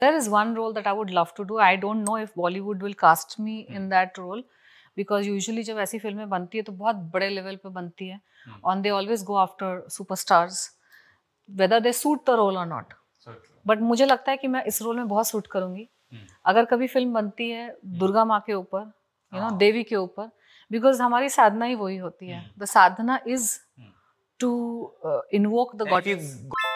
there is one role that I would love to do. I don't know if Bollywood will cast me hmm. in that role because usually जब ऐसी फिल्में बनती है तो बहुत बड़े लेवल पर बनती है on they always go after stars whether they suit the role और नॉट बट मुझे लगता है कि मैं इस रोल में बहुत सूट करूंगी hmm. अगर कभी फिल्म बनती है hmm. दुर्गा माँ के ऊपर यू नो हाँ। देवी के ऊपर बिकॉज हमारी साधना ही वही होती है the hmm. Sadhana is to invoke the God